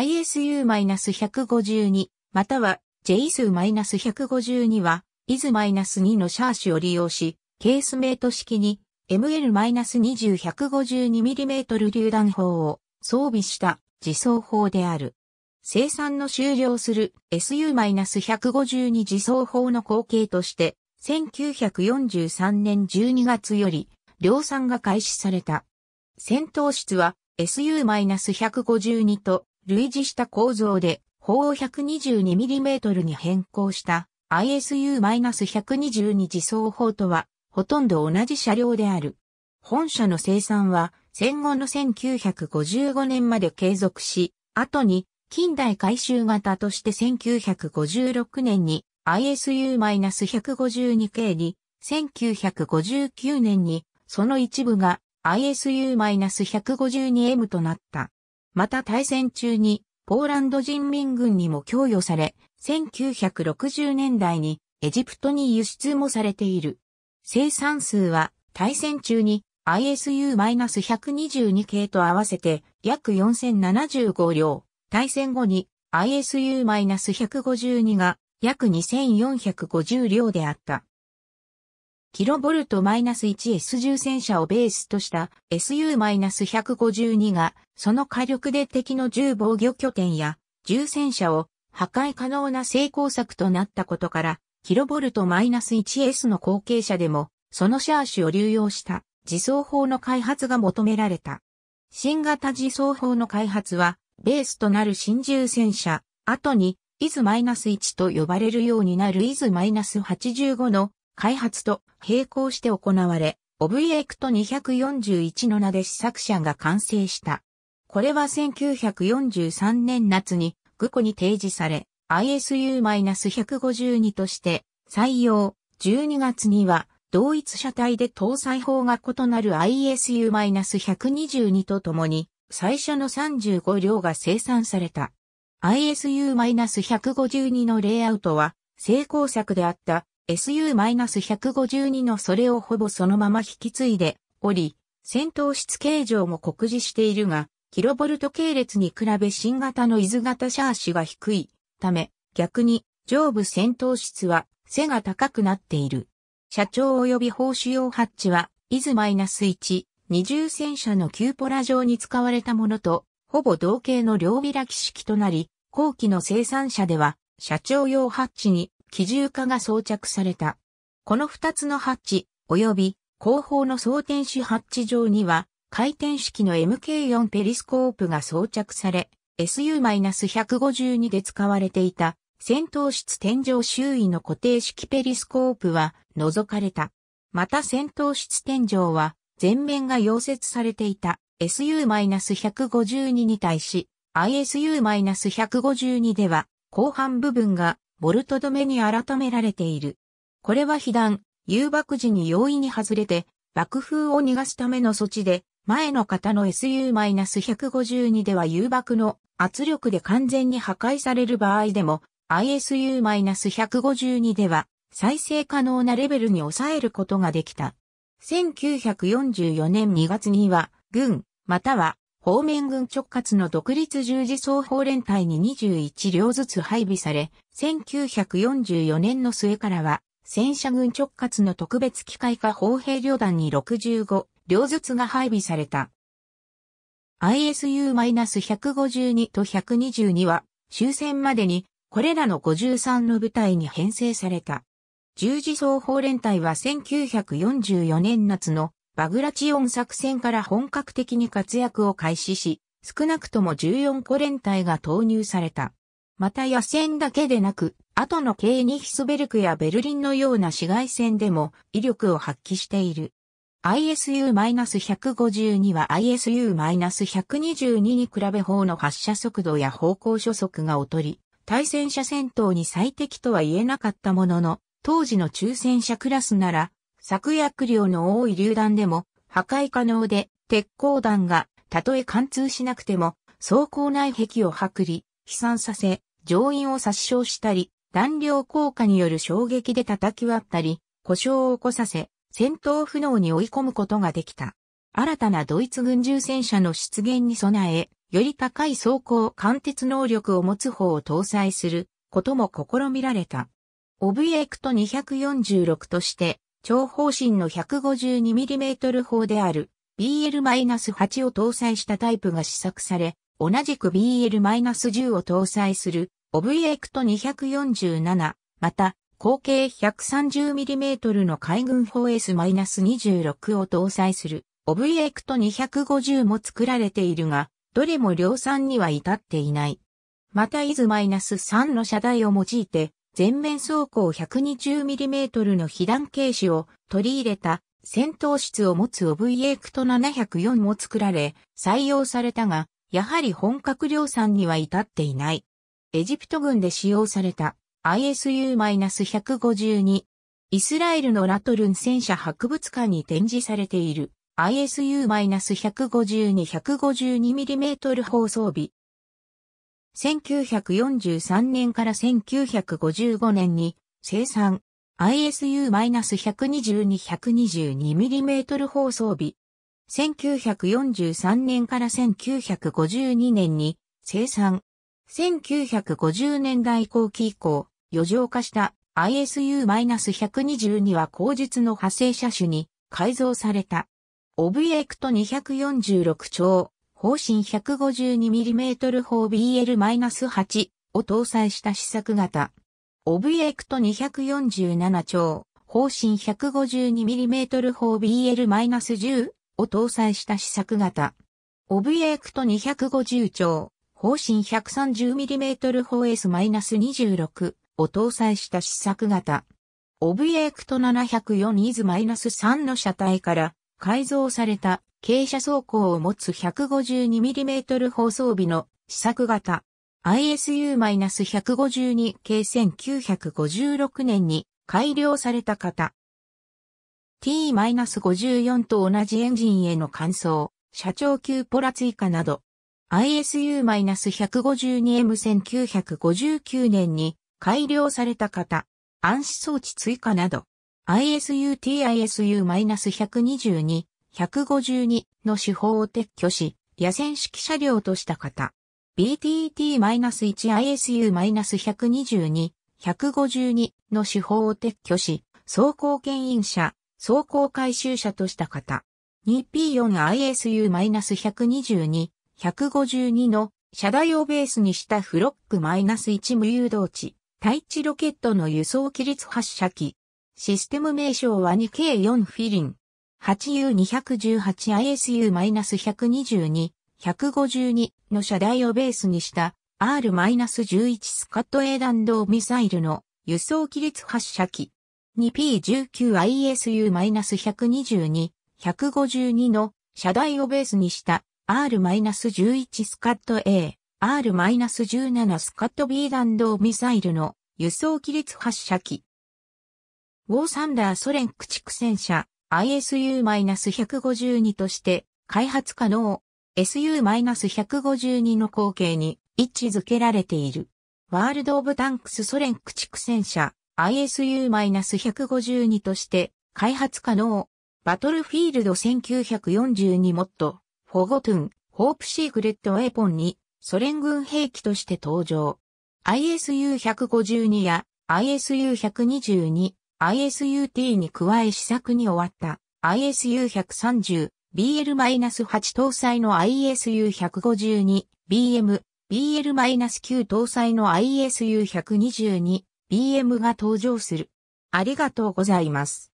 ISU-152 または JSU-152 は IS-2 のシャーシを利用し、ケースメイト式に ML-20152mm 榴弾砲を装備した自走砲である。生産の終了する SU-152 自走砲の後継として、1943年12月より量産が開始された。戦闘室は SU-152 と類似した構造で、砲を 122mm に変更した ISU-122 自走砲とは、ほとんど同じ車両である。本社の生産は、戦後の1955年まで継続し、後に、近代改修型として1956年に ISU-152 系に、1959年に、その一部が ISU-152M となった。また対戦中にポーランド人民軍にも供与され、1960年代にエジプトに輸出もされている。生産数は対戦中に ISU-122 系と合わせて約4075両、対戦後に ISU-152 が約2450両であった。キロボルト1 s 1 0戦車をベースとした SU-152 が、その火力で敵の重防御拠点や重戦車を破壊可能な成功策となったことから、キロボルト1 s の後継者でも、そのシャーシュを流用した自走砲の開発が求められた。新型自走砲の開発は、ベースとなる新重戦車、後に、イズ -1 と呼ばれるようになるイズ -85 の開発と並行して行われ、オブイエクト241の名で試作車が完成した。これは1943年夏にグコに提示され、ISU-152 として採用。12月には同一車体で搭載法が異なる ISU-122 とともに最初の35両が生産された。ISU-152 のレイアウトは成功作であった SU-152 のそれをほぼそのまま引き継いでおり、戦闘室形状も酷似しているが、キロボルト系列に比べ新型の伊豆型シャーシが低いため、逆に上部戦闘室は背が高くなっている。社長及び報酬用ハッチは、伊豆 -1、二重戦車のキューポラ上に使われたものと、ほぼ同型の両開き式となり、後期の生産者では、社長用ハッチに機銃化が装着された。この二つのハッチ、及び後方の装填紙ハッチ上には、回転式の MK4 ペリスコープが装着され、SU-152 で使われていた戦闘室天井周囲の固定式ペリスコープは除かれた。また戦闘室天井は前面が溶接されていた SU-152 に対し ISU-152 では後半部分がボルト止めに改められている。これは被弾、誘爆時に容易に外れて、爆風を逃がすための措置で、前の方の SU-152 では誘爆の圧力で完全に破壊される場合でも、ISU-152 では再生可能なレベルに抑えることができた。1944年2月には、軍、または方面軍直轄の独立十字双方連隊に21両ずつ配備され、1944年の末からは、戦車軍直轄の特別機械化砲兵旅団に65両ずつが配備された。ISU-152 と122は終戦までにこれらの53の部隊に編成された。十字双方連隊は1944年夏のバグラチオン作戦から本格的に活躍を開始し、少なくとも14個連隊が投入された。また野戦だけでなく、後のケーニヒスベルクやベルリンのような市街戦でも威力を発揮している。ISU-152 は ISU-122 に比べ砲の発射速度や方向初速が劣り、対戦車戦闘に最適とは言えなかったものの、当時の中戦車クラスなら作薬量の多い榴弾でも破壊可能で、鉄鋼弾がたとえ貫通しなくても、走行内壁を剥離、飛散させ、乗員を殺傷したり、弾量効果による衝撃で叩き割ったり、故障を起こさせ、戦闘不能に追い込むことができた。新たなドイツ軍重戦車の出現に備え、より高い装甲貫徹能力を持つ方を搭載することも試みられた。オブジェクト246として長方針の 152mm 砲である BL-8 を搭載したタイプが試作され、同じく BL-10 を搭載するオブエクト247、また、口径 130mm の海軍砲 S-26 を搭載するオブエクト250も作られているが、どれも量産には至っていない。また、イズ -3 の射台を用いて、全面走行 120mm の被弾軽視を取り入れた戦闘室を持つ OVA クト704も作られ採用されたが、やはり本格量産には至っていない。エジプト軍で使用された ISU-152。イスラエルのラトルン戦車博物館に展示されている ISU-152-152mm 放送備1943年から1955年に生産 ISU-122-122mm 放送日。1943年から1952年に生産。1950年代後期以降、余剰化した ISU-122 は後日の派生車種に改造された。オブジェクト246兆方針 152mm 砲 BL-8 を搭載した試作型。オブエェクト247丁、方針 152mm 砲 BL-10 を搭載した試作型。オブエェクト250丁、方針 130mm 砲 S-26 を搭載した試作型。オブエェクト704イズ -3 の車体から改造された傾斜走行を持つ 152mm 放送日の試作型 ISU-152 系1956年に改良された型 T-54 と同じエンジンへの換装、社長級ポラ追加など ISU-152M1959 年に改良された型暗視装置追加など ISU-TISU-122 152の手法を撤去し、野戦式車両とした型。BTT-1ISU-122、152の手法を撤去し、走行牽引車、走行回収車とした型。2P4ISU-122、152の車台をベースにしたフロック -1 無誘導地、対地ロケットの輸送規律発射機。システム名称は 2K4 フィリン。8U218ISU-122、152の射台をベースにした R-11 スカット A 弾道ミサイルの輸送機律発射機 2P19ISU-122、152の射台をベースにした R-11 スカット A、R-17 スカット B 弾道ミサイルの輸送機律発射機。ウォーサンダーソ連駆逐戦車 ISU-152 として開発可能 SU-152 の後継に位置づけられている。ワールド・オブ・タンクスソ連駆逐戦車 ISU-152 として開発可能バトルフィールド1942モッドフォゴトゥンホープシークレットウェポンにソ連軍兵器として登場。ISU-152 や ISU-122 ISUT に加え試作に終わった ISU130BL-8 搭載の ISU152BM、BL-9 搭載の ISU122BM が登場する。ありがとうございます。